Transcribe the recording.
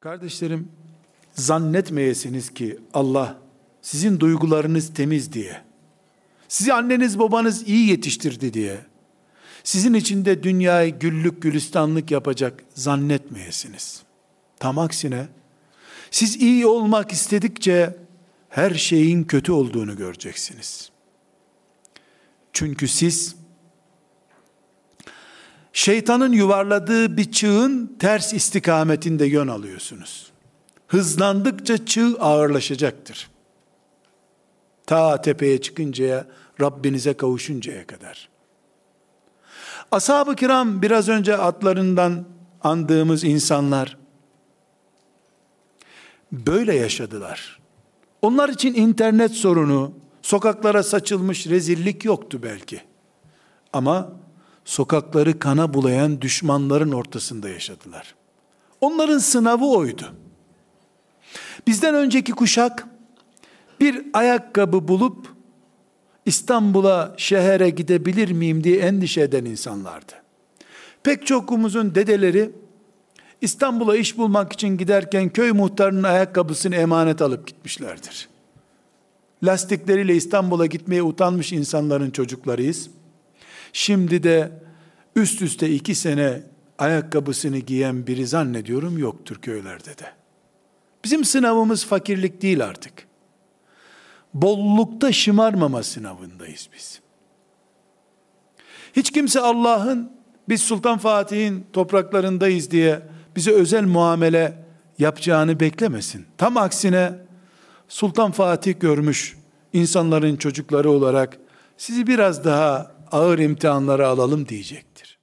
Kardeşlerim, zannetmeyesiniz ki Allah sizin duygularınız temiz diye, sizi anneniz babanız iyi yetiştirdi diye, sizin içinde dünyayı güllük gülistanlık yapacak zannetmeyesiniz. Tam aksine, siz iyi olmak istedikçe her şeyin kötü olduğunu göreceksiniz. Çünkü siz şeytanın yuvarladığı bir çığın ters istikametinde yön alıyorsunuz. Hızlandıkça çığ ağırlaşacaktır. Ta tepeye çıkıncaya, Rabbinize kavuşuncaya kadar. Ashab-ı kiram biraz önce atlarından andığımız insanlar böyle yaşadılar. Onlar için internet sorunu, sokaklara saçılmış rezillik yoktu belki. Ama sokakları kana bulayan düşmanların ortasında yaşadılar. Onların sınavı oydu. Bizden önceki kuşak bir ayakkabı bulup İstanbul'a, şehre gidebilir miyim diye endişe eden insanlardı. Pek çokumuzun dedeleri İstanbul'a iş bulmak için giderken köy muhtarının ayakkabısını emanet alıp gitmişlerdir. Lastikleriyle İstanbul'a gitmeye utanmış insanların çocuklarıyız. Şimdi de üst üste iki sene ayakkabısını giyen biri zannediyorum yoktur köylerde de. Bizim sınavımız fakirlik değil artık. Bollukta şımarmama sınavındayız biz. Hiç kimse Allah'ın biz Sultan Fatih'in topraklarındayız diye bize özel muamele yapacağını beklemesin. Tam aksine Sultan Fatih görmüş insanların çocukları olarak sizi biraz daha ağır imtihanları alalım diyecektir.